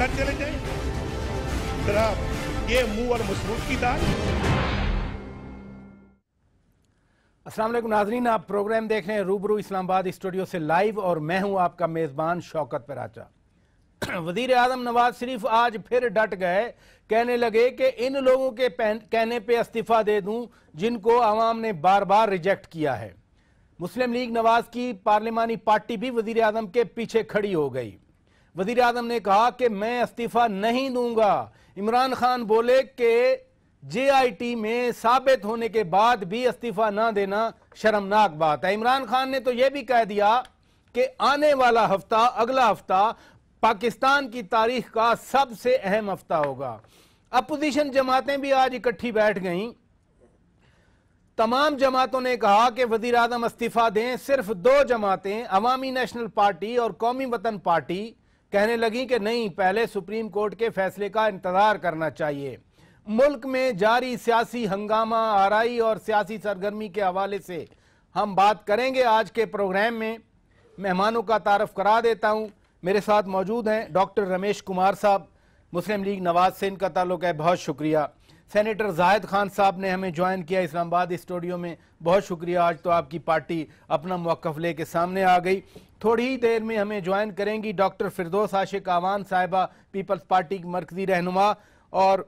घर चले जाए जनाब ये मुंह और मसरूफ की दाल असलम नाजरीन आप प्रोग्राम देख रहे हैं रूबरू इस्लामाबाद स्टूडियो से लाइव और मैं हूं आपका मेज़बान शौकत पराचा वजीर आजम नवाज शरीफ आज फिर डट गए कहने लगे कि इन लोगों के कहने पे इस्तीफ़ा दे दूं जिनको आवाम ने बार बार रिजेक्ट किया है मुस्लिम लीग नवाज की पार्लियामानी पार्टी भी वजीर आजम के पीछे खड़ी हो गई वजीर आजम ने कहा कि मैं इस्तीफा नहीं दूंगा इमरान खान बोले कि जे आई टी में साबित होने के बाद भी इस्तीफा ना देना शर्मनाक बात है इमरान खान ने तो यह भी कह दिया कि आने वाला हफ्ता अगला हफ्ता पाकिस्तान की तारीख का सबसे अहम हफ्ता होगा अपोजिशन जमातें भी आज इकट्ठी बैठ गई तमाम जमातों ने कहा कि वजीर आजम इस्तीफा दें सिर्फ दो जमातें अवामी नेशनल पार्टी और कौमी वतन पार्टी कहने लगी कि नहीं पहले सुप्रीम कोर्ट के फैसले का इंतजार करना चाहिए मुल्क में जारी सियासी हंगामा आरई और सियासी सरगर्मी के हवाले से हम बात करेंगे आज के प्रोग्राम में मेहमानों का तारफ करा देता हूँ मेरे साथ मौजूद हैं डॉक्टर रमेश कुमार साहब मुस्लिम लीग नवाज से इनका ताल्लुक है बहुत शुक्रिया सेनेटर जाहिद खान साहब ने हमें ज्वाइन किया इस्लामाबाद स्टूडियो में बहुत शुक्रिया आज तो आपकी पार्टी अपना मौक़ ले के सामने आ गई थोड़ी ही देर में हमें ज्वाइन करेंगी डॉक्टर फिरदोस आशिक आवान साहिबा पीपल्स पार्टी की मरकजी रहनुमा और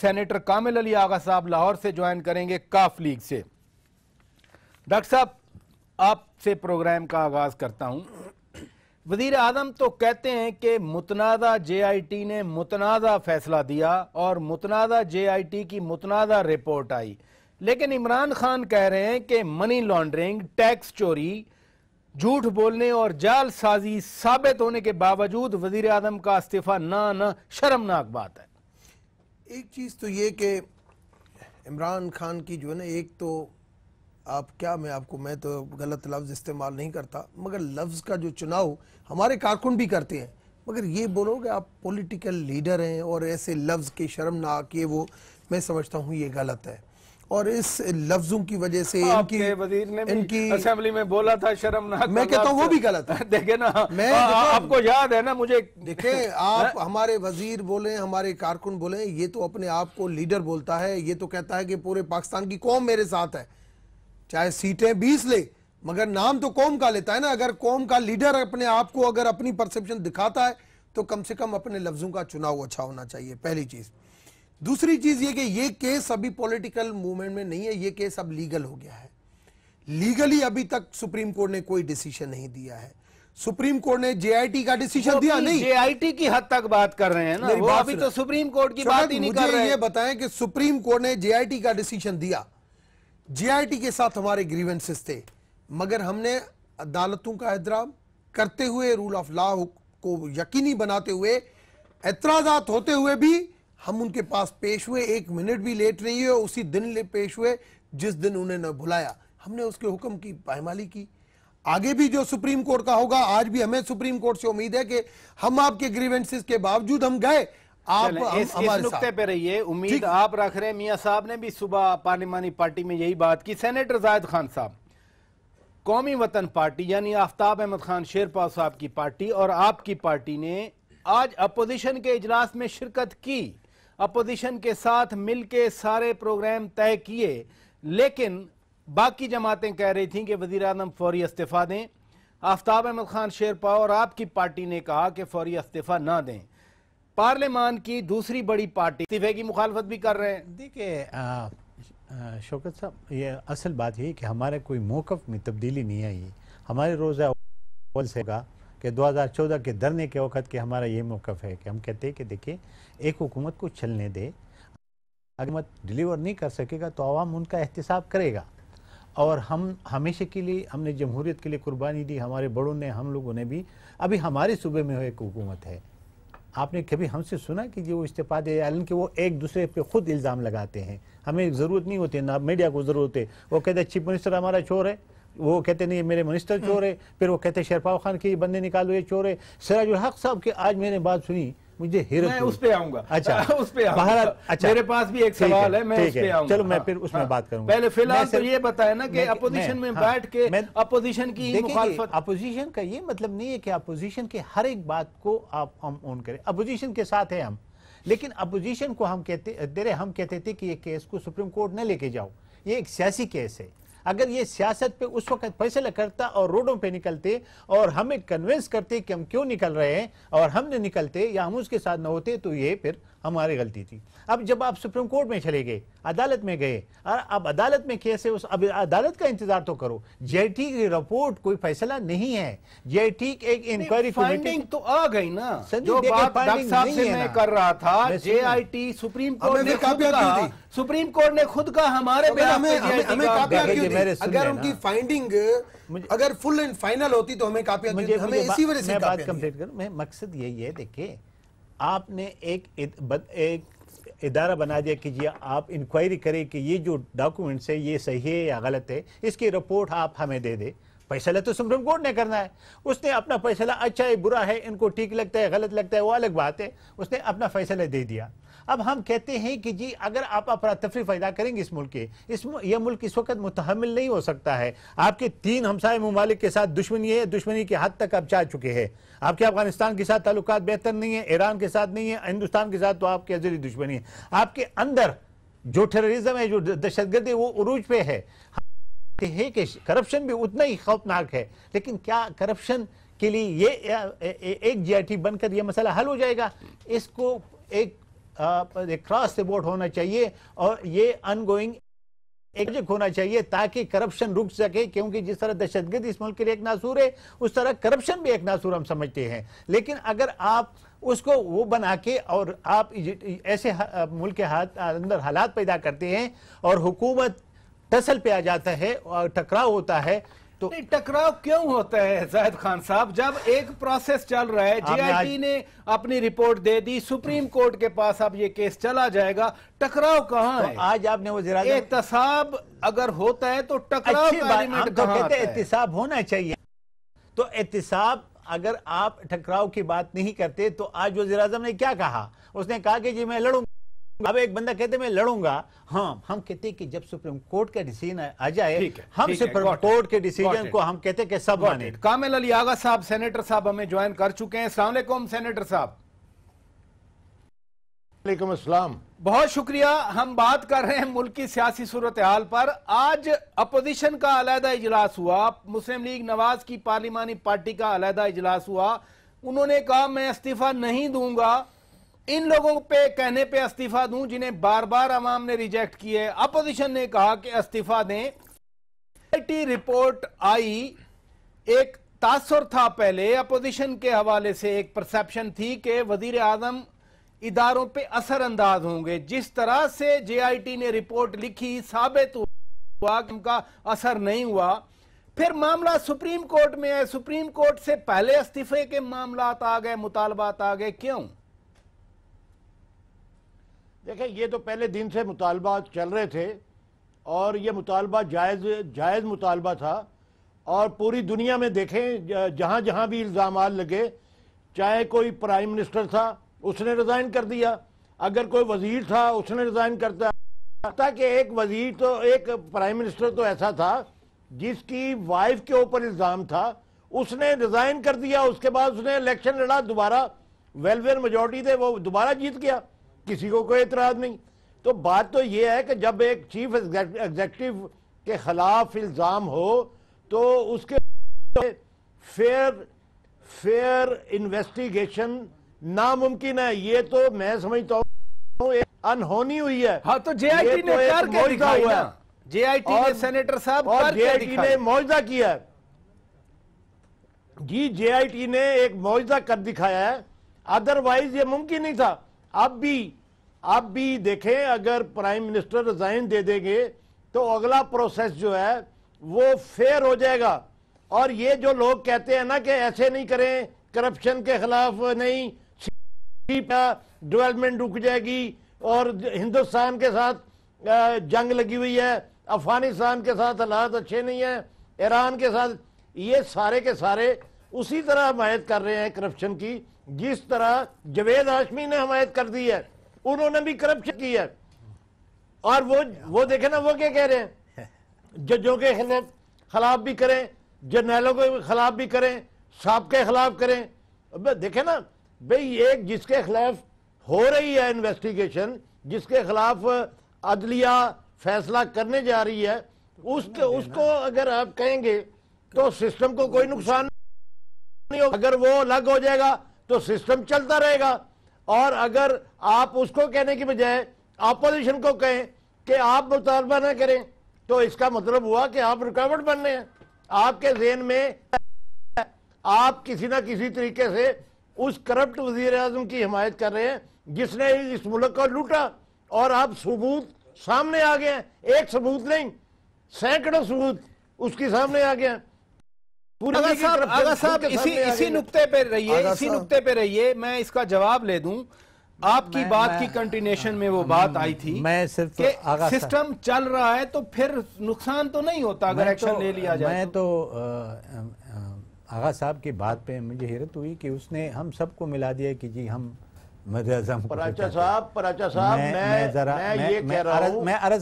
सेनेटर कामिल अली आगा साहब लाहौर से ज्वाइन करेंगे काफ लीग से डॉक्टर साहब आपसे प्रोग्राम का आगाज़ करता हूँ वजीर आजम तो कहते हैं कि मुतनाजा जे आई टी ने मुतनाजा फैसला दिया और मुतनाजा जे आई टी की मुतनाजा रिपोर्ट आई लेकिन इमरान खान कह रहे हैं कि मनी लॉन्ड्रिंग टैक्स चोरी झूठ बोलने और जाल साजी साबित होने के बावजूद वजीर आजम का इस्तीफ़ा ना ना शर्मनाक बात है एक चीज़ तो ये कि इमरान खान की जो है ना एक तो आप क्या मैं आपको मैं तो गलत लफ्ज़ इस्तेमाल नहीं करता मगर लफ्ज़ का जो चुनाव हमारे कारकुन भी करते हैं मगर ये बोलो कि आप पॉलिटिकल लीडर हैं और ऐसे लफ्ज़ के शर्मनाक ये वो मैं समझता हूँ ये गलत है और इस लफ्जों की वजह से इनकी वजीर ने इनकी असेंबली में बोला था शर्मनाक मैं कहता हूँ वो भी गलत है देखे ना मैं आ, आ, आपको याद है ना मुझे देखे आप हमारे वजीर बोले हमारे कारकुन बोले ये तो अपने आप को लीडर बोलता है ये तो कहता है कि पूरे पाकिस्तान की कौम मेरे साथ है चाहे सीटें बीस ले मगर नाम तो कौम का लेता है ना अगर कौम का लीडर अपने आप को अगर अपनी परसेप्शन दिखाता है तो कम से कम अपने लफ्जों का चुनाव अच्छा होना चाहिए पहली चीज़ दूसरी चीज ये कि ये केस अभी पॉलिटिकल मूवमेंट में नहीं है ये केस अब लीगल हो गया है लीगली अभी तक सुप्रीम कोर्ट ने कोई डिसीजन नहीं दिया है सुप्रीम कोर्ट ने जेआईटी का डिसीजन दिया नहीं जेआईटी की हद तक बात कर रहे हैं ना वो अभी तो सुप्रीम कोर्ट की बात ही नहीं कर रहे ये बताएं कि सुप्रीम कोर्ट ने जेआईटी का डिसीजन दिया जेआईटी के साथ हमारे ग्रीवेंसेस थे मगर हमने अदालतों का एहतराम करते हुए रूल ऑफ लॉ को यकीनी बनाते हुए एतराजात होते हुए भी हम उनके पास पेश हुए एक मिनट भी लेट नहीं हुए उसी दिन पेश हुए जिस दिन उन्हें न भुलाया हमने उसके हुक्म की पायमाली की आगे भी जो सुप्रीम कोर्ट का होगा आज भी हमें सुप्रीम कोर्ट से उम्मीद है कि हम आपके ग्रीवेंसेस के बावजूद हम गए आप इस, इस नुकते पे रहिए उम्मीद आप रख रहे हैं मियाँ साहब ने भी सुबह पार्लिमानी पार्टी में यही बात की सेनेटर जायद खान साहब कौमी वतन पार्टी यानी आफ्ताब अहमद खान शेरपा साहब की पार्टी और आपकी पार्टी ने आज अपोजिशन के इजलास में शिरकत की अपोजिशन के साथ मिलके सारे प्रोग्राम तय किए लेकिन बाकी जमातें कह रही थीं कि वजी अजम फौरी इस्तीफ़ा दें आफ्ताब अहमद ख़ान शेरपा और आपकी पार्टी ने कहा कि फौरी इस्तीफ़ा ना दें पार्लियामान की दूसरी बड़ी पार्टी इस्तीफे की मुखालफत भी कर रहे हैं देखिए शौकत साहब ये असल बात यही कि हमारे कोई मौकफ में तब्दीली नहीं आई हमारे रोज़ा से होगा कि 2014 के धरने के वक्त के हमारा ये मौक़ है कि हम कहते हैं कि देखिए एक हुकूमत को चलने दे हुकूमत डिलीवर नहीं कर सकेगा तो आवाम उनका एहतसाब करेगा और हम हमेशा के लिए हमने जमहूरीत के लिए कुर्बानी दी हमारे बड़ों ने हम लोगों ने भी अभी हमारे सूबे में एक हुकूमत है आपने कभी हमसे सुना कि जो इस्तीफ़ा दे हालांकि वो एक दूसरे पे खुद इल्ज़ाम लगाते हैं हमें ज़रूरत नहीं होती ना मीडिया को ज़रूरत है वो कहते चीफ मिनिस्टर हमारा चोर है वो कहते नहीं मेरे मिनिस्टर हम्म। चोर है फिर वो कहते शेरपाव खान के बंदे निकालो ये चोर है सिराजुल हक साहब की आज मैंने बात सुनी मुझे हेरत मैं उस पे आऊंगा अच्छा उस पे अच्छा मेरे पास भी एक सवाल है, है मैं उस पे आऊंगा चलो मैं हाँ। फिर उसमें हाँ। बात करूंगा पहले फिलहाल तो ये बताया ना कि अपोजिशन में हाँ। बैठ के अपोजिशन की अपोजिशन का ये मतलब नहीं है कि अपोजिशन के हर एक बात को आप हम ऑन करें अपोजिशन के साथ है हम लेकिन अपोजिशन को हम कहते हम कहते थे कि ये केस को सुप्रीम कोर्ट न लेके जाओ ये एक सियासी केस है अगर ये सियासत पे उस वक्त फैसला करता और रोडों पे निकलते और हमें कन्विंस करते कि हम क्यों निकल रहे हैं और हम निकलते या हम उसके साथ न होते तो ये फिर हमारी गलती थी अब जब आप सुप्रीम कोर्ट में चले गए अदालत में गए और अब अदालत में कैसे उस अब अदालत का इंतजार तो करो जेटी की रिपोर्ट कोई फैसला नहीं है जेटी एक इंक्वायरी फाइंडिंग तो आ गई ना जो बात साहब से मैं कर रहा था जेआईटी सुप्रीम कोर्ट ने खुद कहा सुप्रीम कोर्ट ने खुद कहा हमारे अगर उनकी फाइंडिंग अगर फुल एंड फाइनल होती तो हमें काफी मुझे इसी वजह से बात कंप्लीट करूं मैं मकसद यही है देखिए आपने एक एक इदारा बना दिया जी आप इंक्वायरी करें कि ये जो डॉक्यूमेंट्स है ये सही है या गलत है इसकी रिपोर्ट आप हमें दे दें फैसला तो सुप्रीम कोर्ट ने करना है उसने अपना फैसला अच्छा है बुरा है इनको ठीक लगता है गलत लगता है वो अलग बात है उसने अपना फैसला दे दिया अब हम कहते हैं कि जी अगर आप अपरा तफरी पैदा करेंगे इस मुल्क के इस यह मुल्क इस वक्त मुतहमल नहीं हो सकता है आपके तीन हमसाय ममालिक के साथ दुश्मनी है दुश्मनी के हद तक आप जा चुके हैं आपके अफगानिस्तान के साथ ताल्लुक बेहतर नहीं है ईरान के साथ नहीं है हिंदुस्तान के साथ तो आपके अजरी दुश्मनी है आपके अंदर जो टेररिज्म है जो है वो उरूज पे है है कि करप्शन भी उतना ही खौफनाक है लेकिन क्या करप्शन के लिए ये ए, ए, ए, एक जीआईटी बनकर यह मसला हल हो जाएगा इसको एक क्रॉस वोट होना चाहिए और ये अनगोइंग एक होना चाहिए ताकि करप्शन रुक सके क्योंकि जिस तरह दहशतगर्द इस मुल्क के लिए एक नासूर है उस तरह करप्शन भी एक नासूर हम समझते हैं लेकिन अगर आप उसको वो बना के और आप ऐसे मुल्क के हाथ अंदर हालात पैदा करते हैं और हुकूमत टसल पे आ जाता है और टकराव होता है तो टकराव क्यों होता है जाहिद खान साहब जब एक प्रोसेस चल रहा है हाँ, जीआईटी ने अपनी रिपोर्ट दे दी सुप्रीम कोर्ट के पास अब ये केस चला जाएगा टकराव कहाँ तो है आज आपने वो जरा एहतसाब अगर होता है तो टकराव तो एहतसाब होना चाहिए तो एहतसाब अगर आप टकराव की बात नहीं करते तो आज वजीर ने क्या कहा उसने कहा कि जी मैं लड़ूंगा अब एक बंदा कहते मैं लड़ूंगा हाँ हम कहते कि जब सुप्रीम कोर्ट का डिसीजन आ जाए हम सुप्रीम कोर्ट के डिसीजन को हम कहते कि सब माने कामिल अली आगा साहब सेनेटर साहब हमें ज्वाइन कर चुके हैं असलाकुम सेनेटर साहब वालेकुम अस्सलाम बहुत शुक्रिया हम बात कर रहे हैं मुल्क की सियासी सूरत हाल पर आज अपोजिशन का अलहदा इजलास हुआ मुस्लिम लीग नवाज की पार्लिमानी पार्टी का अलहदा इजलास हुआ उन्होंने कहा मैं इस्तीफा नहीं दूंगा इन लोगों पे कहने पे इस्तीफा दूं जिन्हें बार बार आवाम ने रिजेक्ट किया है अपोजिशन ने कहा कि इस्तीफा दें रिपोर्ट आई एक तासर था पहले अपोजिशन के हवाले से एक परसेप्शन थी कि वजीर आजम इदारों पे असरअंदाज होंगे जिस तरह से जे आई टी ने रिपोर्ट लिखी साबित हुआ कि उनका असर नहीं हुआ फिर मामला सुप्रीम कोर्ट में है सुप्रीम कोर्ट से पहले इस्तीफे के मामला आ गए मुतालबात आ गए क्यों देखें ये तो पहले दिन से मुतालबा चल रहे थे और ये मुतालबा जायज़ जायज़ मुतालबा था और पूरी दुनिया में देखें जहाँ जहाँ भी इल्ज़ाम लगे चाहे कोई प्राइम मिनिस्टर था उसने रिज़ाइन कर दिया अगर कोई वजीर था उसने रिज़ाइन करता था कि एक वजीर तो एक प्राइम मिनिस्टर तो ऐसा था जिसकी वाइफ के ऊपर इल्ज़ाम था उसने रिज़ाइन कर दिया उसके बाद उसने इलेक्शन लड़ा दोबारा वेलफेयर मेजोरिटी थे वो दोबारा जीत गया किसी को कोई एतराज़ नहीं तो बात तो यह है कि जब एक चीफ एग्जेक्टिव के खिलाफ इल्ज़ाम हो तो उसके फेयर फेयर इन्वेस्टिगेशन नामुमकिन है ये तो मैं समझता हूँ अनहोनी हुई है हाँ तो जे आई टी ने तो जे आई टी ने सेनेटर साहब और जे आई टी ने मुआवजा किया है जी जे आई टी ने एक मुआवजा कर दिखाया है अदरवाइज ये मुमकिन नहीं था अब भी आप भी देखें अगर प्राइम मिनिस्टर रिजाइन दे देंगे तो अगला प्रोसेस जो है वो फेयर हो जाएगा और ये जो लोग कहते हैं ना कि ऐसे नहीं करें करप्शन के खिलाफ नहीं डेवलपमेंट रुक जाएगी और हिंदुस्तान के साथ जंग लगी हुई है अफगानिस्तान के साथ हालात अच्छे नहीं हैं ईरान के साथ ये सारे के सारे उसी तरह हमायत कर रहे हैं करप्शन की जिस तरह जवेद हाशमी ने हमायत कर दी है उन्होंने भी करप्शन की है और वो वो देखे ना वो क्या कह रहे हैं जजों के खिलाफ खिलाफ भी करें जर्नैलों के खिलाफ भी करें साहब के खिलाफ करें देखे ना भाई एक जिसके खिलाफ हो रही है इन्वेस्टिगेशन जिसके खिलाफ अदलिया फैसला करने जा रही है उसके उसको अगर आप कहेंगे तो सिस्टम को कोई नुकसान अगर वो अलग हो जाएगा तो सिस्टम चलता रहेगा और अगर आप उसको कहने की बजाय अपोजिशन को कहें कि आप मुतालबा ना करें तो इसका मतलब हुआ कि आप रुकावट बन रहे हैं आपके जेन में आप किसी ना किसी तरीके से उस करप्ट वजीर आजम की हिमायत कर रहे हैं जिसने इस मुल्क को लूटा और आप सबूत सामने आ गए हैं एक सबूत नहीं सैकड़ों सबूत उसके सामने आ गए इसी नुकते पे रहिए इसी पे रहिए मैं इसका जवाब ले दू आपकी बात की कंटिन्यूशन में वो बात हम्म, आई थी मैं सिर्फ कि सिस्टम चल रहा है तो फिर नुकसान तो नहीं होता अगर एक्शन तो- ले लिया जाए मैं तो आगा तो, साहब की बात पे मुझे हैरत हुई कि उसने हम सबको मिला दिया कि जी हम पराचा अच्छा साहब अच्छा साहब मैं, मैं, मैं, मैं, ये मैं,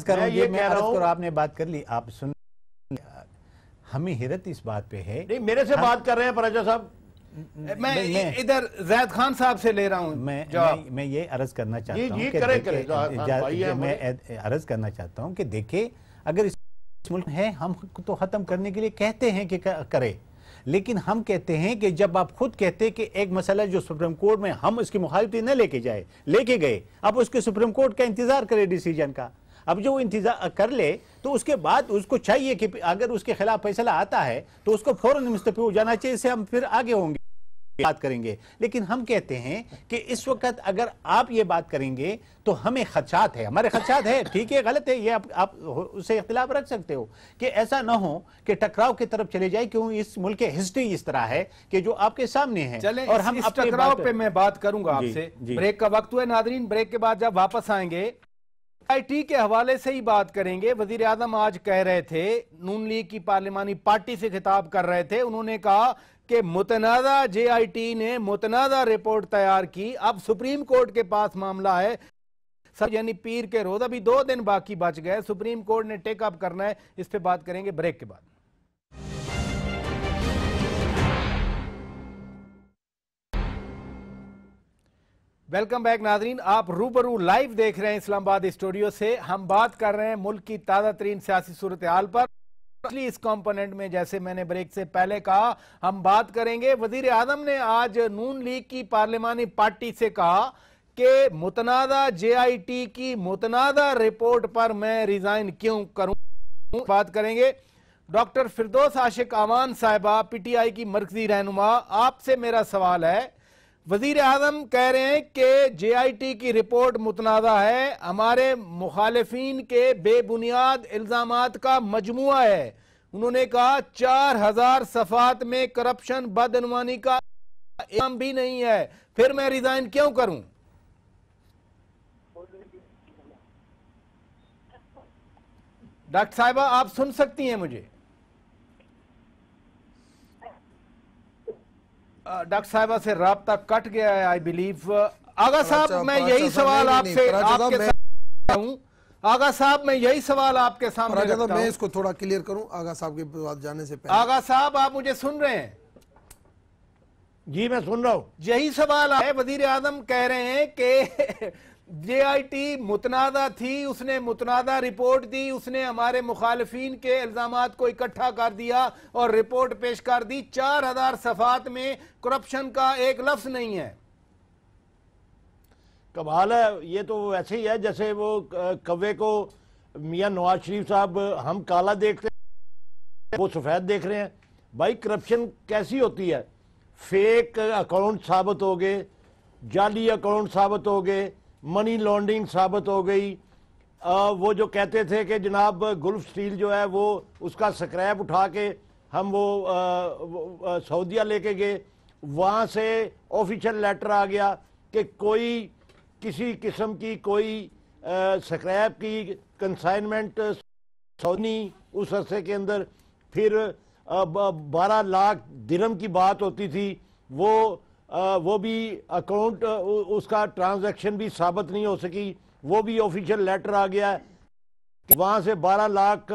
कह रहा हूँ आपने बात कर ली आप सुन हमें हिरत इस बात पे है नहीं मेरे से हम... बात कर रहे हैं प्रजा साहब मैं, मैं इधर जैद खान साहब से ले रहा हूँ मैं, मैं मैं ये अर्ज करना चाहता हूँ करे, मैं अर्ज करना चाहता हूँ कि देखे अगर इस मुल्क है हम तो ख़त्म करने के लिए कहते हैं कि करे लेकिन हम कहते हैं कि जब आप खुद कहते हैं कि एक मसला जो सुप्रीम कोर्ट में हम उसकी मुखालती न लेके जाए लेके गए अब उसके सुप्रीम कोर्ट का इंतजार करें डिसीजन का अब जो इंतजार कर ले तो उसके बाद उसको चाहिए कि अगर उसके खिलाफ फैसला आता है तो उसको फौरन मुस्तफ़ी हो जाना चाहिए इससे हम फिर आगे होंगे बात करेंगे लेकिन हम कहते हैं कि इस वक्त अगर आप ये बात करेंगे तो हमें खदशात है हमारे खदशात है ठीक है गलत है ये आप, आप उससे इख्तिलाफ रख सकते हो कि ऐसा ना हो कि टकराव की तरफ चले जाए क्यों इस मुल्क की हिस्ट्री इस तरह है कि जो आपके सामने है चले और हम इस, इस टकराव पे मैं बात करूंगा आपसे ब्रेक का वक्त हुआ नादरीन ब्रेक के बाद जब वापस आएंगे आईटी के हवाले से ही बात करेंगे वजीर आजम आज कह रहे थे नून लीग की पार्लियमानी पार्टी से खिताब कर रहे थे उन्होंने कहा कि मुतनाज़ा टी ने मुतनाज़ा रिपोर्ट तैयार की अब सुप्रीम कोर्ट के पास मामला है सब यानी पीर के रोज अभी दो दिन बाकी बच गए सुप्रीम कोर्ट ने टेकअप करना है इस पर बात करेंगे ब्रेक के बाद वेलकम बैक नाजरीन आप रूबरू लाइव देख रहे हैं इस्लामाबाद स्टूडियो से हम बात कर रहे हैं मुल्क की ताज़ा तरीन सियासी सूरत हाल पर इस कंपोनेंट में जैसे मैंने ब्रेक से पहले कहा हम बात करेंगे वजीर आजम ने आज नून लीग की पार्लियामानी पार्टी से कहा कि मुतनादा टी की मुतनादा रिपोर्ट पर मैं रिजाइन क्यों करूं बात करेंगे doctor Firdous Ashiq P T PTI की मरकजी रहनुमा आपसे मेरा सवाल है वजीर आजम कह रहे हैं कि जे आई टी की रिपोर्ट मुतनाज़ा है हमारे मुखालफन के बेबुनियाद इल्ज़ाम का मजमु है उन्होंने कहा चार हज़ार सफ़ात में करप्शन बदनवानी का इल्ज़ाम भी नहीं है फिर मैं रिज़ाइन क्यों करूं? डॉक्टर साहबा आप सुन सकती हैं मुझे डॉक्टर साहबा से रबता कट गया है आई बिलीव आगा अच्छा, साहब अच्छा, मैं अच्छा, यही सवाल आपसे आपके आगा साहब मैं यही सवाल आपके सामने रखता मैं इसको थोड़ा क्लियर करूं आगा साहब के बाद जाने से पहले आगा साहब आप मुझे सुन रहे हैं जी मैं सुन रहा हूं यही सवाल है वजीर आजम कह रहे हैं कि जेआईटी मुतनादा थी उसने मुतनादा रिपोर्ट दी उसने हमारे मुखालफन के इल्ज़ाम को इकट्ठा कर दिया और रिपोर्ट पेश कर दी चार हजार सफात में करप्शन का एक लफ्ज नहीं है कमाल है ये तो ऐसे ही है जैसे वो कवे को मियां नवाज शरीफ साहब हम काला देखते हैं वो सफ़ेद देख रहे हैं भाई करप्शन कैसी होती है फेक अकाउंट साबित हो गए जाली अकाउंट साबित हो गए मनी लॉन्ड्रिंग साबित हो गई आ, वो जो कहते थे कि जनाब गुल्फ स्टील जो है वो उसका स्क्रैप उठा के हम वो सऊदिया लेके गए वहाँ से ऑफिशियल लेटर आ गया कि कोई किसी किस्म की कोई स्क्रैप की कंसाइनमेंट सोनी उस अरसे के अंदर फिर बारह लाख दिरम की बात होती थी वो वो भी अकाउंट उसका ट्रांजैक्शन भी साबित नहीं हो सकी वो भी ऑफिशियल लेटर आ गया है वहाँ से 12 लाख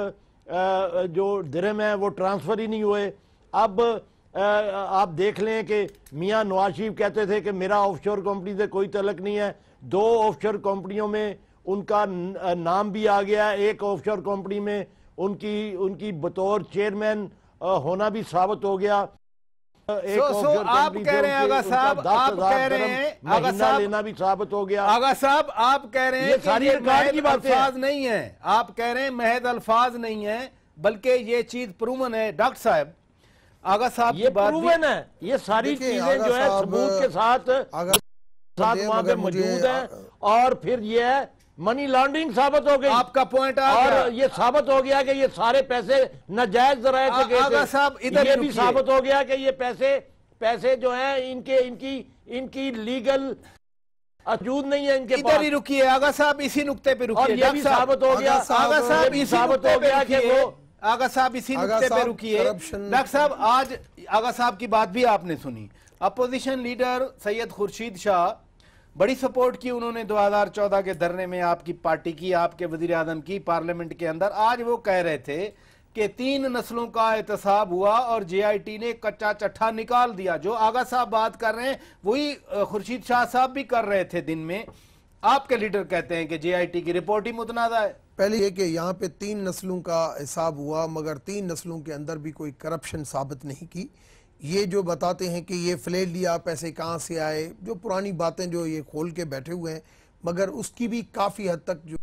जो धर्म है वो ट्रांसफ़र ही नहीं हुए अब आप देख लें कि मियाँ नवाज शरीफ कहते थे कि मेरा ऑफशोर कंपनी से कोई तलक नहीं है दो ऑफशोर कंपनियों में उनका नाम भी आ गया एक एक ऑफशोर कंपनी में उनकी उनकी बतौर चेयरमैन होना भी साबित हो गया आप कह रहे हैं आगा साहब आप कह रहे हैं आगा साहब लेना भी साबित हो गया आगा साहब आप कह रहे हैं सारी की अल्फाज नहीं है आप कह रहे हैं महद अल्फाज नहीं है बल्कि ये चीज प्रूवन है डॉक्टर साहब आगा साहब ये प्रूवन है ये सारी चीजें जो है सबूत के साथ साथ वहां पे मौजूद है और फिर ये है मनी लॉन्ड्रिंग साबित हो गई आपका पॉइंट और ये साबित हो गया कि ये सारे पैसे नाजायज जराये से गए साहब इधर ये भी साबित हो गया कि ये पैसे पैसे जो हैं इनके इनकी इनकी लीगल अजूद नहीं है इनके इधर ही रुकिए आगा साहब इसी नुक्ते पे रुकिए ये भी साबित हो गया आगा साहब इसी साबित हो गया कि वो आगा साहब इसी नुक्ते पे रुकिए डॉक्टर साहब आज आगा साहब की बात भी आपने सुनी अपोजिशन लीडर सैयद खुर्शीद शाह बड़ी सपोर्ट की उन्होंने 2014 के धरने में आपकी पार्टी की आपके वजीर आजम की पार्लियामेंट के अंदर आज वो कह रहे थे कि तीन नस्लों का एहतसाब हुआ और जेआईटी ने कच्चा चट्ठा निकाल दिया जो आगा साहब बात कर रहे हैं वही खुर्शीद शाह साहब भी कर रहे थे दिन में आपके लीडर कहते हैं कि जे की रिपोर्ट ही मुतनाजा है पहले ये कि यहाँ पे तीन नस्लों का हिसाब हुआ मगर तीन नस्लों के अंदर भी कोई करप्शन साबित नहीं की ये जो बताते हैं कि ये फ्लेट लिया पैसे कहाँ से आए जो पुरानी बातें जो ये खोल के बैठे हुए हैं मगर उसकी भी काफ़ी हद तक जो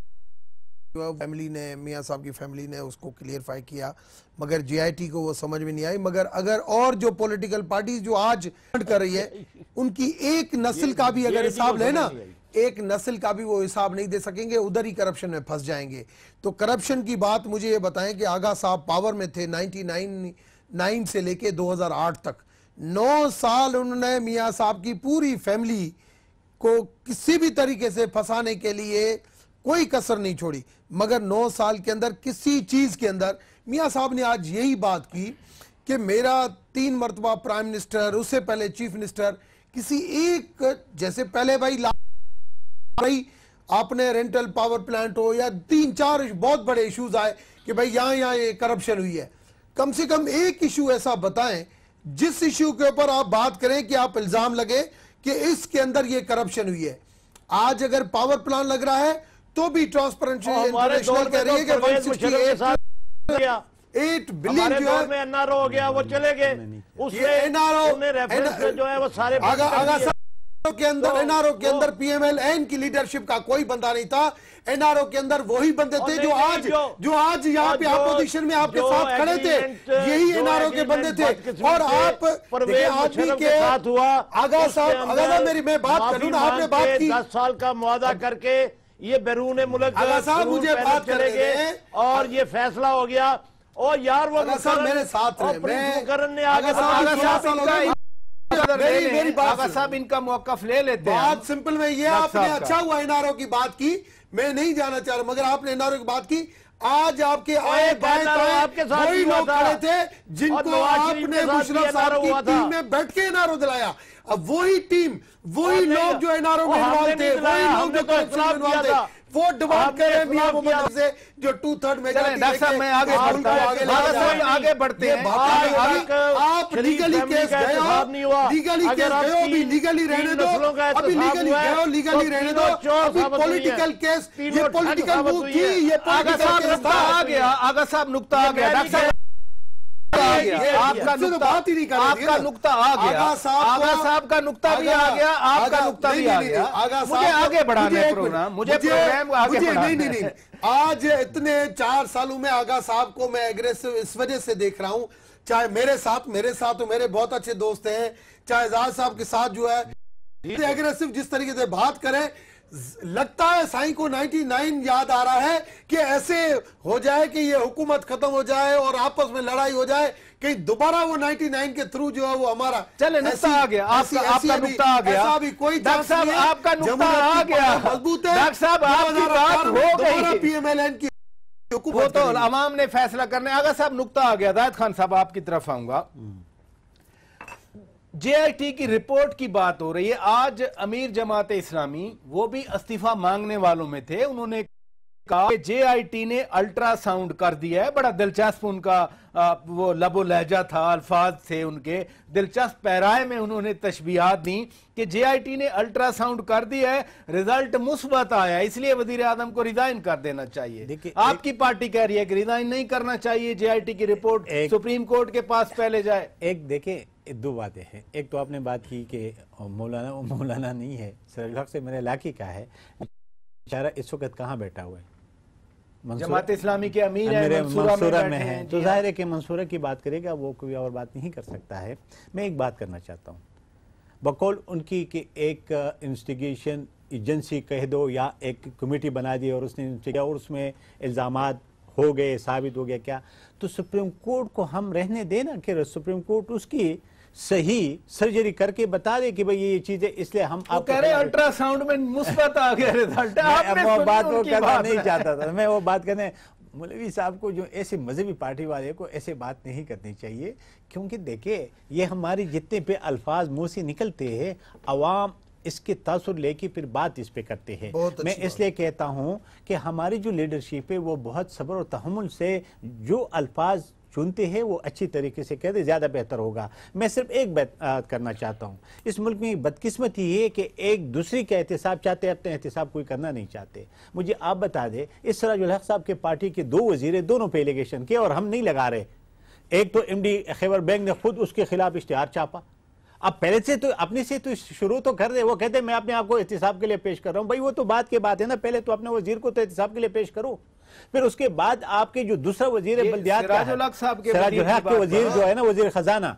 जो फैमिली ने मियाँ साहब की फैमिली ने उसको क्लियरफाई किया मगर जीआईटी को वो समझ में नहीं आई मगर अगर और जो पॉलिटिकल पार्टी जो आज कर रही है उनकी एक नस्ल का भी अगर हिसाब ले ना एक नस्ल का भी वो हिसाब नहीं दे सकेंगे उधर ही करप्शन में फंस जाएंगे तो करप्शन की बात मुझे ये बताएं कि आगा साहब पावर में थे नाइनटी नाइन से लेके 2008 तक नौ साल उन्होंने मियाँ साहब की पूरी फैमिली को किसी भी तरीके से फंसाने के लिए कोई कसर नहीं छोड़ी मगर नौ साल के अंदर किसी चीज़ के अंदर मियाँ साहब ने आज यही बात की कि मेरा तीन मरतबा प्राइम मिनिस्टर उससे पहले चीफ मिनिस्टर किसी एक जैसे पहले भाई भाई आपने रेंटल पावर प्लांट हो या तीन चार बहुत बड़े इश्यूज आए कि भाई यहाँ यहाँ ये करप्शन हुई है कम से कम एक इशू ऐसा बताएं जिस इशू के ऊपर आप बात करें कि आप इल्जाम लगे कि इसके अंदर ये करप्शन हुई है आज अगर पावर प्लान लग रहा है तो भी ट्रांसपेरेंसी इंटरनेशनल कह रही है कि तो एट बिलियन जो है एनआरओ हो गया वो चले गए उसमें एनआरओ जो है वो सारे आगा, आगा के अंदर एनआरओ के अंदर पीएमएलएन की लीडरशिप का कोई बंदा नहीं था एनआरओ के अंदर वही बंदे थे जो आज जो आज यहाँ पे अपोजिशन में आपके साथ खड़े थे यही एनआरओ के बंदे थे और आप आदमी के साथ हुआ आगा साहब आगा मेरी मैं बात करूँ ना आपने बात की दस साल का मुआदा करके ये बैरून मुल्क साहब मुझे बात करेंगे और ये फैसला हो गया और यार वो मेरे साथ ने आगे मेरी तो मेरी बात साहब इनका मौकफ ले लेते हैं बात सिंपल में ये आपने अच्छा हुआ एनआरओ की बात की मैं नहीं जाना चाह रहा मगर आपने एनआरओ की बात की आज आपके आए बाएं आपके साथ वही लोग खड़े थे जिनको आपने मुशरफ साहब की टीम में बैठ के एनआरओ दिलाया अब वही टीम वही लोग जो एनआरओ में इन्वॉल्व थे वही लोग जो करप्शन तो में इन्वॉल्व थे वो डिमांड कर रहे हैं मियां से जो टू थर्ड मेजॉरिटी डॉक्टर साहब मैं आगे बढ़ता डॉक्टर साहब आगे बढ़ते हैं आप लीगली केस गए हो लीगली केस गए हो अभी लीगली रहने दो अभी लीगली गए हो लीगली तो रहने दो अभी पॉलिटिकल केस ये पॉलिटिकल मूव थी ये पॉलिटिकल साहब नुकता आ गया आगा साहब नुक्ता आ गया डॉक्टर साहब आपका बात ही नहीं कर आपका तो नुकता आ गया आगा साहब का नुकता भी आ गया आपका नुकता भी आ गया मुझे आगे है प्रोग्राम मुझे प्रोग्राम नहीं नहीं आज इतने चार सालों में आगा साहब को मैं एग्रेसिव इस वजह से देख रहा हूँ चाहे मेरे साथ मेरे साथ तो मेरे बहुत अच्छे दोस्त हैं चाहे एजाज साहब के साथ जो है एग्रेसिव जिस तरीके से बात करें लगता है साई को 99 याद आ रहा है कि ऐसे हो जाए कि ये हुकूमत खत्म हो जाए और आपस में लड़ाई हो जाए कहीं दोबारा वो 99 के थ्रू जो है वो हमारा चले नुकता आ गया आपका आपका नुकता आ गया ऐसा भी कोई डॉक्टर साहब आपका नुकता आ गया मजबूत है डॉक्टर साहब आपकी बात हो गई पीएमएलएन की वो तो अवाम ने फैसला करने आगा साहब नुकता आ गया दायद खान साहब आपकी तरफ आऊंगा जेआईटी की रिपोर्ट की बात हो रही है आज अमीर जमात इस्लामी वो भी इस्तीफा मांगने वालों में थे उन्होंने कहा टी ने अल्ट्रासाउंड कर दिया है बड़ा दिलचस्प उनका वो लबो लहजा था अल्फाज थे उनके दिलचस्प पैराए में उन्होंने तशबियात दी कि जेआईटी ने अल्ट्रासाउंड कर दिया है रिजल्ट मुस्बत आया इसलिए वजीर आजम को रिजाइन कर देना चाहिए आपकी पार्टी कह रही है कि रिजाइन नहीं करना चाहिए टी की रिपोर्ट एक, सुप्रीम कोर्ट के पास पहले जाए एक देखे दो बातें हैं एक तो आपने बात की कि मौलाना मौलाना नहीं है सर से मेरे इलाके का है इस वक्त कहाँ बैठा हुआ है जमात इस्लामी के अमीर है, मंसूरा में, में हैं तो हाँ। जाहिर है कि मंसूरा की बात करेगा वो कोई और बात नहीं कर सकता है मैं एक बात करना चाहता हूँ बकौल उनकी कि एक इंस्टिगेशन एजेंसी कह दो या एक कमेटी बना दी और उसने और उसमें इल्ज़ाम हो गए साबित हो गया क्या तो सुप्रीम कोर्ट को हम रहने देना कि सुप्रीम कोर्ट उसकी सही सर्जरी करके बता दे कि भाई ये चीजें इसलिए हम आप कह रहे अल्ट्रासाउंड में मुस्बत आ गया रिजल्ट वो बात वो करना नहीं चाहता था मैं वो बात करने मौलवी साहब को जो ऐसे मजहबी पार्टी वाले को ऐसे बात नहीं करनी चाहिए क्योंकि देखिए ये हमारे जितने पे अल्फाज मुंह से निकलते हैं अवाम इसके तसर लेके फिर बात इस पे करते हैं मैं इसलिए कहता हूँ कि हमारी जो लीडरशिप है वो बहुत सब्र और तहमुल से जो अल्फाज चुनते हैं वो अच्छी तरीके से कहते ज़्यादा बेहतर होगा मैं सिर्फ एक बात करना चाहता हूँ इस मुल्क में बदकिस्मती ये कि एक दूसरे का एहतसाब चाहते अपने एहतसाब कोई करना नहीं चाहते मुझे आप बता दें इस सराजुल साहब के पार्टी के दो वजीर दोनों पे एलिगेशन के और हम नहीं लगा रहे एक तो एम डी खैबर बैंक ने खुद उसके खिलाफ इश्तहार छापा अब पहले से तो अपने से तो शुरू तो कर रहे वो कहते मैं अपने आप को एहतसाब के लिए पेश कर रहा हूँ भाई वो तो बात की बात है ना पहले तो अपने वजीर को तो एहतसाब के लिए पेश करो फिर उसके बाद आपके जो दूसरा वजीर बल्दियात के वजीर जो है ना वजीर खजाना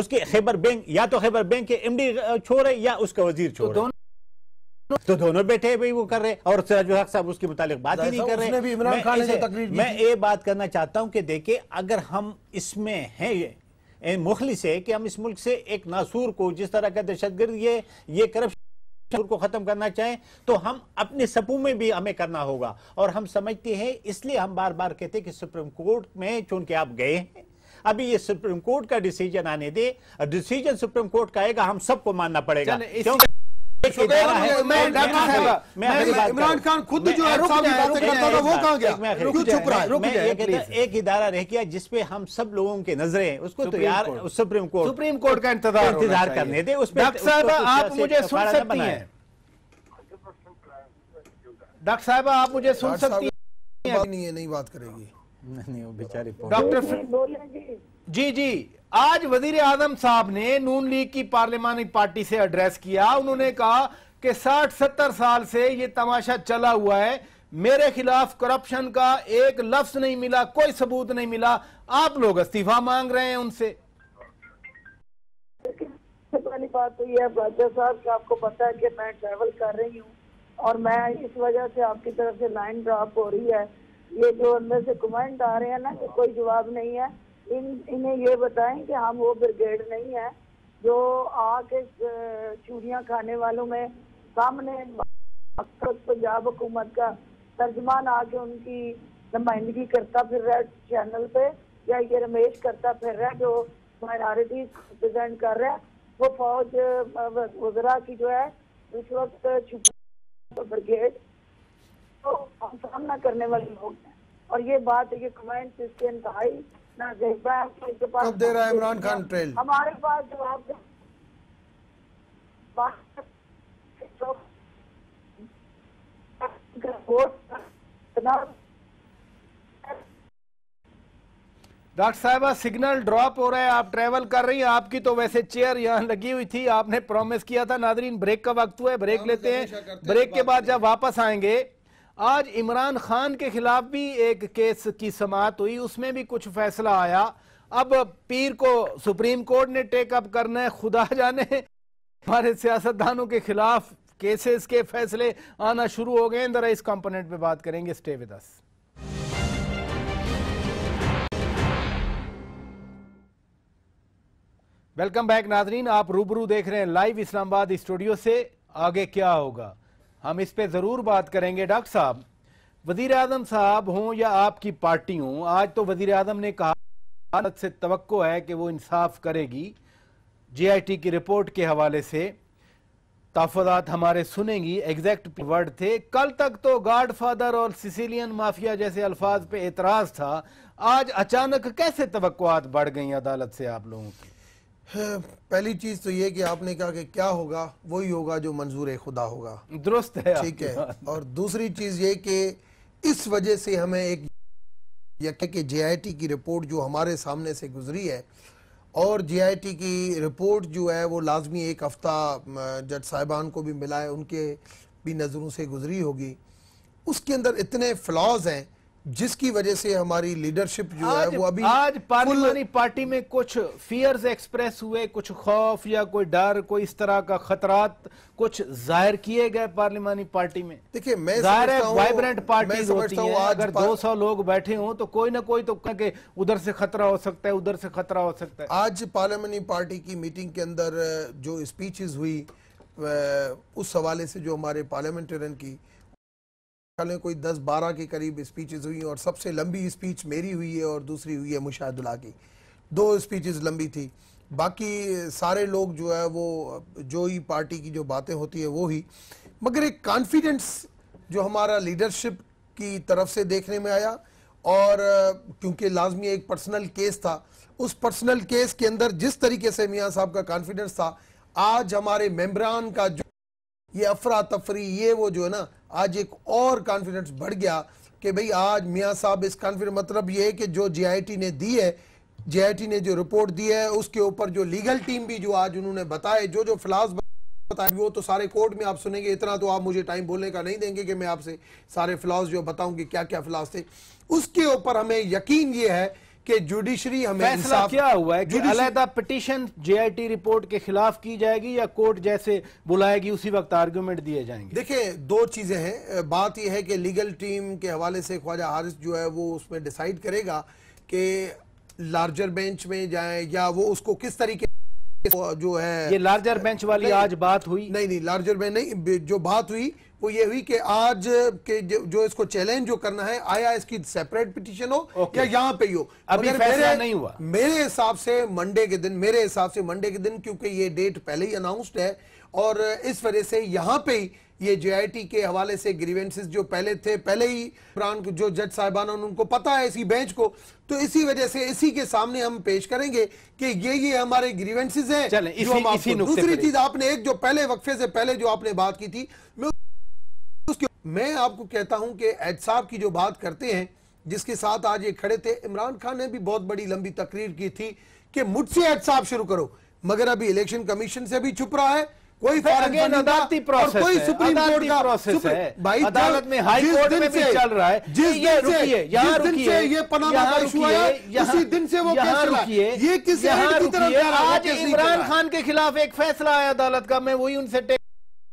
उसके खैबर बैंक या तो खैबर बैंक के एमडी छोड़ है या उसका वजीर छोड़ तो तो दोनों बैठे भाई वो कर रहे और सिराजुल हक साहब उसके मुतालिक बात ही नहीं कर रहे भी इमरान खान ने मैं ये बात करना चाहता हूं कि देखिए अगर हम इसमें हैं मुखलिस है कि हम इस मुल्क से एक नासूर को जिस तरह का दहशतगर्द ये ये करप्शन को खत्म करना चाहें तो हम अपने सपू में भी हमें करना होगा और हम समझते हैं इसलिए हम बार बार कहते हैं कि सुप्रीम कोर्ट में चूंकि आप गए हैं अभी ये सुप्रीम कोर्ट का डिसीजन आने दे डिसीजन सुप्रीम कोर्ट का आएगा हम सबको मानना पड़ेगा क्योंकि इमरान खान खुद जो एक इदारा रह गया जिसपे हम सब लोगों के नजरे उसको तो यार सुप्रीम कोर्ट सुप्रीम कोर्ट का इंतजार इंतजार करने दे उस पर आप मुझे सुन सकती हैं डॉक्टर साहब आप मुझे सुन सकती हैं नहीं है नहीं बात करेगी नहीं वो बेचारी डॉक्टर जी जी आज वजीर आजम साहब ने नून लीग की पार्लियामानी पार्टी से एड्रेस किया उन्होंने कहा कि साठ सत्तर साल से ये तमाशा चला हुआ है मेरे खिलाफ करप्शन का एक लफ्ज नहीं मिला कोई सबूत नहीं मिला आप लोग इस्तीफा मांग रहे हैं उनसे पहली बात तो यह है साहब कि आपको पता है कि मैं ट्रैवल कर रही हूँ और मैं इस वजह से आपकी तरफ से लाइन ड्रॉप हो रही है ये जो अंदर से कमेंट आ रहे हैं ना कि कोई जवाब नहीं है इन इन्हें ये बताएं कि हम वो ब्रिगेड नहीं है जो आके चूड़ियाँ खाने वालों में सामने पंजाब हुकूमत का तर्जमान आके उनकी नुमाइंदगी करता फिर रहा है चैनल पे या ये रमेश करता फिर रहा है जो माइनॉरिटी रिप्रेजेंट कर रहा है वो फौज वगैरह की जो है उस वक्त छुपा ब्रिगेड तो सामना करने वाले लोग हैं और ये बात है कि कमेंट इसके इंतहाई ना तो कब दे रहा है इमरान खान ट्रेल हमारे पास जवाब डॉक्टर साहबा सिग्नल ड्रॉप हो रहा है आप ट्रेवल कर रही हैं आपकी तो वैसे चेयर यहाँ लगी हुई थी आपने प्रॉमिस किया था नादरीन ब्रेक का वक्त हुआ है ब्रेक लेते हैं ब्रेक के बाद जब वापस आएंगे आज इमरान खान के खिलाफ भी एक केस की समात हुई उसमें भी कुछ फैसला आया अब पीर को सुप्रीम कोर्ट ने टेकअप करना है खुदा जाने हमारे सियासतदानों के खिलाफ केसेस के फैसले आना शुरू हो गए जरा इस कंपोनेंट पे बात करेंगे stay with us welcome back नाजरीन आप रूबरू देख रहे हैं लाइव इस्लामाबाद स्टूडियो से आगे क्या होगा हम इस पर ज़रूर बात करेंगे डॉक्टर साहब वजीर अजम साहब हों या आपकी पार्टी हों आज तो वजीर अजम ने कहा भारत से तो है कि वो इंसाफ करेगी जे आई टी की रिपोर्ट के हवाले से तहफात हमारे सुनेंगी एग्जैक्ट वर्ड थे कल तक तो गाड फादर और सिसिलियन माफिया जैसे अल्फाज पे एतराज था आज अचानक कैसे तो बढ़ गई अदालत से आप लोगों की पहली चीज तो ये कि आपने कहा कि क्या होगा वही होगा जो मंजूर खुदा होगा दुरुस्त है ठीक है और दूसरी चीज ये कि इस वजह से हमें एक कि जेआईटी की रिपोर्ट जो हमारे सामने से गुजरी है और जेआईटी की रिपोर्ट जो है वो लाजमी एक हफ़्ता जज साहिबान को भी मिला है उनके भी नज़रों से गुजरी होगी उसके अंदर इतने फ्लॉज हैं जिसकी वजह से हमारी लीडरशिप जो आज, है वो अभी आज पार्लियामानी पार्टी में कुछ फियर्स एक्सप्रेस हुए कुछ खौफ या कोई डर कोई इस तरह का खतरात कुछ जाहिर किए गए पार्लियामानी पार्टी में देखिए मैं जाहिर है वाइब्रेंट पार्टी होती है अगर दो सौ लोग बैठे हों तो कोई ना कोई तो के उधर से खतरा हो सकता है उधर से खतरा हो सकता है आज पार्लियामानी पार्टी की मीटिंग के अंदर जो स्पीचेस हुई उस हवाले से जो हमारे पार्लियामेंटेरियन की लें कोई दस बारह के करीब स्पीचेस हुई और सबसे लंबी स्पीच मेरी हुई है और दूसरी हुई है मुशाहदुल्ला की दो स्पीचेस लंबी थी बाकी सारे लोग जो है वो जो ही पार्टी की जो बातें होती है वो ही मगर एक कॉन्फिडेंस जो हमारा लीडरशिप की तरफ से देखने में आया और क्योंकि लाजमी एक पर्सनल केस था उस पर्सनल केस के अंदर जिस तरीके से मियाँ साहब का कॉन्फिडेंस था आज हमारे मेम्बरान का जो ये अफरा तफरी ये वो जो है ना आज एक और कॉन्फिडेंस बढ़ गया कि भाई आज मियाँ साहब इस कॉन्फिडेंस मतलब ये है कि जो जीआईटी ने दी है जीआईटी ने जो रिपोर्ट दी है उसके ऊपर जो लीगल टीम भी जो आज उन्होंने बताए जो जो फिलहाल बताए वो तो सारे कोर्ट में आप सुनेंगे इतना तो आप मुझे टाइम बोलने का नहीं देंगे कि मैं आपसे सारे फिलहाल जो बताऊँगी क्या क्या फिलहाल थे उसके ऊपर हमें यकीन ये है कि जुडिशरी हमें फैसला क्या हुआ है कि अलहदा पिटीशन जेआईटी रिपोर्ट के खिलाफ की जाएगी या कोर्ट जैसे बुलाएगी उसी वक्त आर्ग्यूमेंट दिए जाएंगे देखिए दो चीजें हैं बात यह है कि लीगल टीम के हवाले से ख्वाजा हारिस जो है वो उसमें डिसाइड करेगा कि लार्जर बेंच में जाए या वो उसको किस तरीके जो है ये लार्जर बेंच वाली आज बात हुई नहीं नहीं लार्जर बेंच नहीं जो बात हुई वो ये हुई कि आज के जो इसको चैलेंज जो करना है आया इसकी सेपरेट पिटिशन हो okay. या यहाँ पे ही हो अभी मेरे, नहीं हुआ मेरे हिसाब से मंडे के दिन मेरे हिसाब से मंडे के दिन क्योंकि ये डेट पहले ही अनाउंसड है और इस वजह से यहाँ पे ही ये जेआईटी के हवाले से ग्रीवेंसेस जो पहले थे पहले ही प्राण जो जज साहिबान उनको पता है इसी बेंच को तो इसी वजह से इसी के सामने हम पेश करेंगे कि ये ये हमारे ग्रीवेंसेस हैं जो हम दूसरी चीज आपने एक जो पहले वक्फे से पहले जो आपने बात की थी मैं मैं आपको कहता हूं कि एज साहब की जो बात करते हैं जिसके साथ आज ये खड़े थे इमरान खान ने भी बहुत बड़ी लंबी तकरीर की थी कि मुझसे एज साहब शुरू करो मगर अभी इलेक्शन कमीशन से भी छुप रहा है कोई फॉरन अदालती प्रोसेस कोई सुप्रीम कोर्ट का प्रोसेस है भाई अदालत में हाई कोर्ट में भी चल रहा है जिस ये रुकिए यहां रुकिए ये पनामा का इशू आया उसी दिन से वो केस रुकिए ये किस आज इमरान खान के खिलाफ एक फैसला आया अदालत का मैं वही उनसे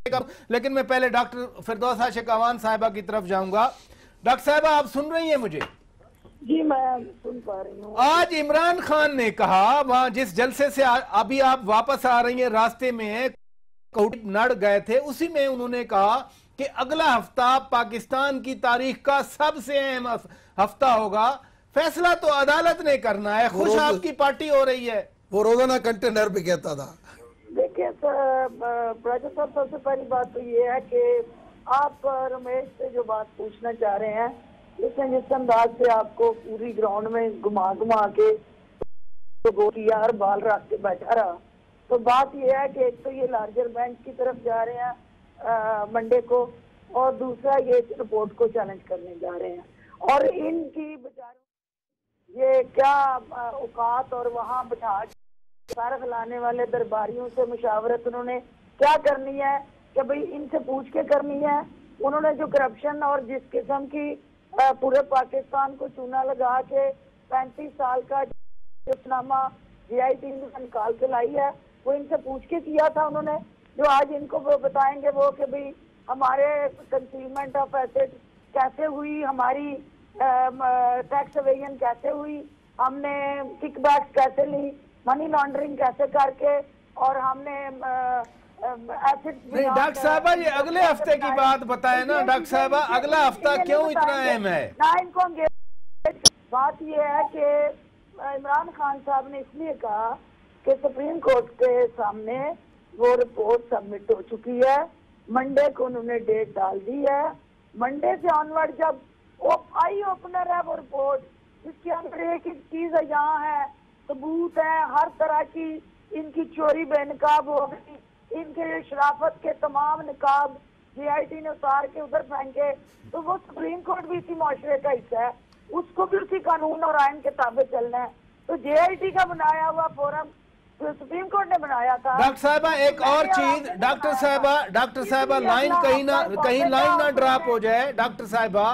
लेकिन मैं पहले डॉक्टर फिरदौस आशिक अवान साहिबा की तरफ जाऊंगा डॉक्टर साहिबा आप सुन रही हैं मुझे जी मैं सुन पा रही हूं। आज इमरान खान ने कहा वहाँ जिस जलसे से आ, अभी आप वापस आ रही हैं रास्ते में नड़ गए थे उसी में उन्होंने कहा कि अगला हफ्ता पाकिस्तान की तारीख का सबसे अहम हफ्ता होगा फैसला तो अदालत ने करना है खुश आपकी पार्टी हो रही है वो रोजाना कंटेनर भी कहता था देखिए प्रजा साहब सबसे पहली बात तो ये है कि आप रमेश से जो बात पूछना चाह रहे हैं लेकिन जिस अंदाज से आपको पूरी ग्राउंड में घुमा घुमा के तो गोलिया हर बाल रख के बैठा रहा तो बात ये है कि एक तो ये लार्जर बैंक की तरफ जा रहे हैं मंडे को और दूसरा ये इस रिपोर्ट को चैलेंज करने जा रहे हैं और इनकी बेचारों ये क्या औकात और वहाँ बैठा सर हिलाने वाले दरबारियों से मुशावरत उन्होंने क्या करनी है कि भाई इनसे पूछ के करनी है उन्होंने जो करप्शन और जिस किस्म की पूरे पाकिस्तान को चूना लगा के पैंतीस साल का जफनामा जी आई टीम निकाल के लाई है वो इनसे पूछ के किया था उन्होंने जो आज इनको वो बताएंगे वो कि भाई हमारे कंसीलमेंट ऑफ एसेट कैसे हुई हमारी टैक्स अवेजन कैसे हुई हमने किकबैक्स कैसे ली मनी लॉन्ड्रिंग कैसे करके और हमने नहीं डॉक्टर साहबा ये अगले हफ्ते की बात बताए ना डॉक्टर साहबा अगला हफ्ता क्यों इतना अहम है इनको बात यह है कि इमरान खान साहब ने इसलिए कहा कि सुप्रीम कोर्ट के सामने वो रिपोर्ट सबमिट हो चुकी है मंडे को उन्होंने डेट डाल दी है मंडे से ऑनवर्ड जब आई ओपनर है वो रिपोर्ट इसके अंदर एक चीज यहाँ है सबूत है हर तरह की इनकी चोरी बेनकाब हो गई इनके शराफत के तमाम नकाब जीआईटी ने उतार के उधर फेंके तो वो सुप्रीम कोर्ट भी इसी माशरे का हिस्सा है उसको भी उसी कानून और आयन के ताबे चलना है तो जेआईटी का बनाया हुआ फोरम तो सुप्रीम कोर्ट ने बनाया था डॉक्टर साहबा एक तो और चीज डॉक्टर साहबा डॉक्टर साहबा लाइन कहीं ना कहीं लाइन ना ड्रॉप हो जाए डॉक्टर साहबा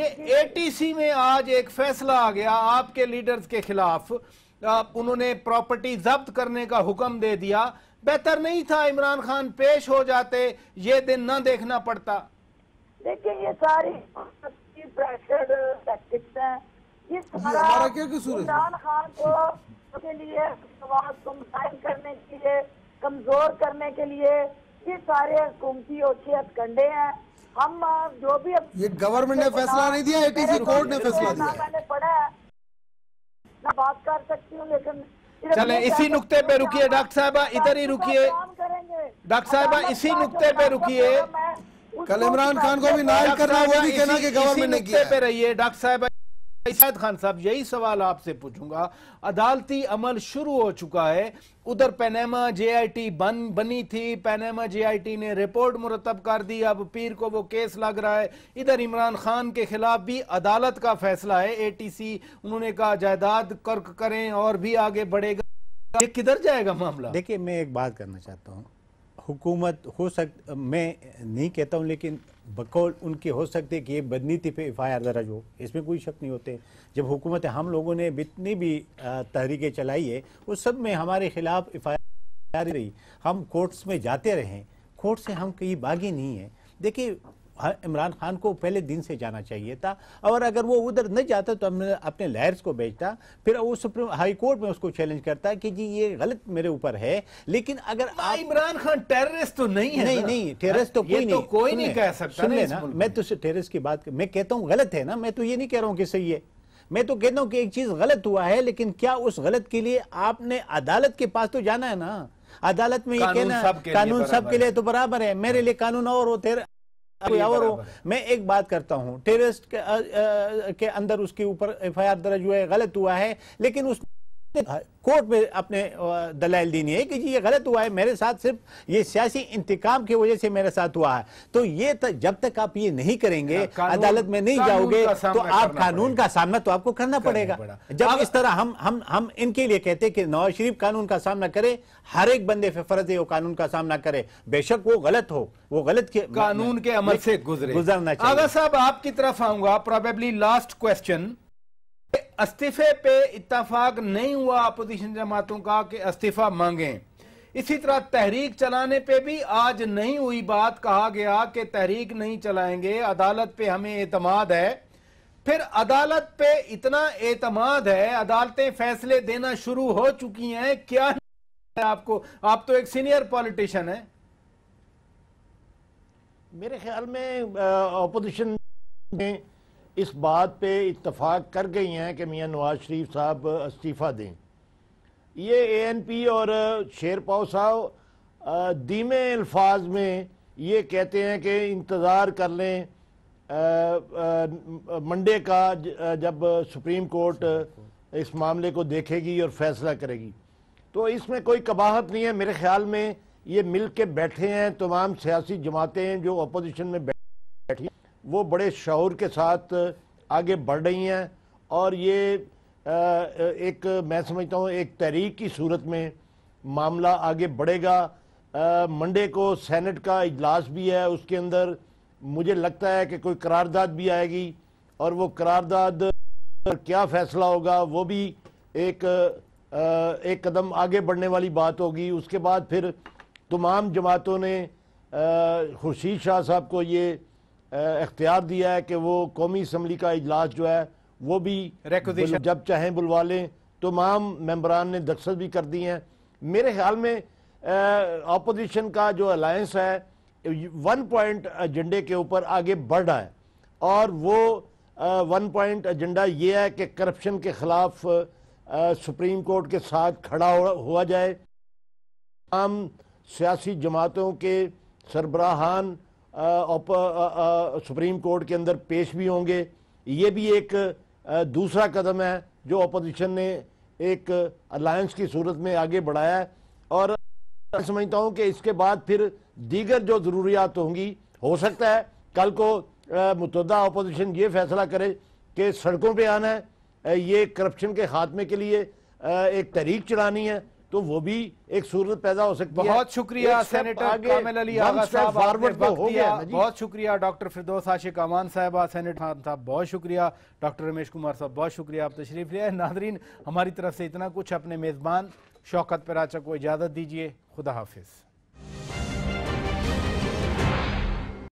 ये एटीसी में आज एक फैसला आ गया आपके लीडर्स के खिलाफ उन्होंने प्रॉपर्टी जब्त करने का हुक्म दे दिया बेहतर नहीं था इमरान खान पेश हो जाते ये दिन ना देखना पड़ता देखिए ये सारी ये सारा क्या कसूर इमरान खान को के लिए करने के लिए कमजोर करने के लिए ये सारे हुकूमती ओछे हथकंडे हैं हम जो भी ये गवर्नमेंट ने फैसला नहीं दिया एटीसी कोर्ट ने फैसला दिया मैंने पढ़ा है ना बात कर सकती हूँ लेकिन चले इसी नुक्ते पे रुकिए डॉक्टर साहबा इधर ही रुकिए डॉक्टर साहबा इसी नुक्ते पे रुकिए कल इमरान खान को भी नायल करना वो भी कहना कि गवर्नमेंट ने किया पे रहिए डॉक्टर साहबा सैद खान साहब यही सवाल आपसे पूछूंगा अदालती अमल शुरू हो चुका है उधर पैनामा जेआईटी बन बनी थी पैनामा जेआईटी ने रिपोर्ट मुरतब कर दी अब पीर को वो केस लग रहा है इधर इमरान खान के खिलाफ भी अदालत का फैसला है एटीसी उन्होंने कहा जायदाद कर्क करें और भी आगे बढ़ेगा ये किधर जाएगा मामला देखिए मैं एक बात करना चाहता हूँ हुकूमत हो सक मैं नहीं कहता हूँ लेकिन बकौल उनके हो सकते कि ये बदनीति पे एफ आई दर्ज हो इसमें कोई शक नहीं होते जब हुकूमत हम लोगों ने जितनी भी तहरीकें चलाई है उस सब में हमारे खिलाफ एफ आई रही हम कोर्ट्स में जाते रहें कोर्ट से हम कहीं बागी नहीं है देखिए हाँ, इमरान खान को पहले दिन से जाना चाहिए था और अगर वो उधर नहीं जाता तो हमने अपने लायर्स को भेजता फिर वो सुप्रीम हाई कोर्ट में उसको चैलेंज करता कि जी ये गलत मेरे ऊपर है लेकिन अगर हाँ, आप इमरान खान टेररिस्ट तो नहीं है नहीं नहीं टेररिस्ट तो कोई तो नहीं कोई नहीं कह सकता मैं तो टेररिस्ट की बात मैं कहता हूँ गलत है ना मैं तो ये नहीं कह रहा हूँ कि सही है मैं तो कहता हूँ कि एक चीज गलत हुआ है लेकिन क्या उस गलत के लिए आपने अदालत के पास तो जाना है ना अदालत में ये कहना कानून सब के लिए तो बराबर है मेरे लिए कानून और होते यावरों मैं एक बात करता हूं टेररिस्ट के, के अंदर उसके ऊपर एफ दर्ज हुआ है गलत हुआ है लेकिन उस कोर्ट में अपने दलाल देनी है कि जी ये गलत हुआ है मेरे साथ सिर्फ ये सियासी इंतकाम की वजह से मेरे साथ हुआ है तो ये त, जब तक आप ये नहीं करेंगे हाँ, अदालत में नहीं जाओगे तो आप कानून का सामना तो आपको करना पड़ेगा जब इस तरह हम हम हम इनके लिए कहते हैं कि नवाज शरीफ कानून का सामना करे हर एक बंदे पे फर्ज है वो कानून का सामना करे बेशक वो गलत हो वो गलत के कानून के अमल से गुजरे गुजरना चाहिए आगा साहब आपकी तरफ आऊंगा प्रोबेबली लास्ट क्वेश्चन इस्तीफे पे इतफाक नहीं हुआ अपोजिशन जमातों का कि इस्तीफा मांगें इसी तरह तहरीक चलाने पे भी आज नहीं हुई बात कहा गया कि तहरीक नहीं चलाएंगे अदालत पे हमें एतमाद है फिर अदालत पे इतना एतमाद है अदालतें फैसले देना शुरू हो चुकी हैं क्या है आपको आप तो एक सीनियर पॉलिटिशियन है मेरे ख्याल में अपोजिशन में इस बात पे इतफाक़ कर गई हैं कि मियाँ नवाज शरीफ साहब इस्तीफ़ा दें ये एएनपी एन पी और शेर पाओ साहब दीमे अल्फाज में ये कहते हैं कि इंतज़ार कर लें मंडे का जब सुप्रीम कोर्ट इस मामले को देखेगी और फैसला करेगी तो इसमें कोई कबाहत नहीं है मेरे ख्याल में ये मिल के बैठे हैं तमाम सियासी जमातें हैं जो अपोजिशन में वो बड़े शौर के साथ आगे बढ़ रही हैं और ये एक मैं समझता हूँ एक तहरीक की सूरत में मामला आगे बढ़ेगा मंडे को सेनेट का इजलास भी है उसके अंदर मुझे लगता है कि कोई करारदाद भी आएगी और वो करारदाद पर क्या फैसला होगा वो भी एक एक कदम आगे बढ़ने वाली बात होगी उसके बाद फिर तमाम जमातों ने खुर्शीद शाह साहब को ये इख्तियार दिया है कि वो कौमी इसम्बली का इजलास जो है वो भी जब चाहें बुलवा लें तमाम मेम्बरान ने दस्तखत भी कर दी हैं मेरे ख्याल में अपोजिशन का जो अलायंस है वन पॉइंट एजेंडे के ऊपर आगे बढ़ रहा है और वो आ, वन पॉइंट एजेंडा ये है कि करप्शन के खिलाफ सुप्रीम कोर्ट के साथ खड़ा हुआ जाए तमाम सियासी जमातों के सरबराहान सुप्रीम कोर्ट के अंदर पेश भी होंगे ये भी एक दूसरा कदम है जो अपोजिशन ने एक अलायंस की सूरत में आगे बढ़ाया है और समझता हूँ कि इसके बाद फिर दीगर जो ज़रूरियात होंगी हो सकता है कल को मुतदा अपोजिशन ये फैसला करे कि सड़कों पर आना है ये करप्शन के खात्मे के लिए एक तहरीक चलानी है तो वो भी एक सूरत पैदा हो सकती बहुत है बहुत शुक्रिया सेनेटर कामिल अली आगा साहब बहुत शुक्रिया डॉक्टर फिरदौस आशिक अमान साहब सेनेटर खान साहब बहुत शुक्रिया डॉक्टर रमेश कुमार साहब बहुत शुक्रिया आप तशरीफ लिया नाजरीन हमारी तरफ से इतना कुछ अपने मेज़बान शौकत पराचा को इजाज़त दीजिए खुदा हाफिज़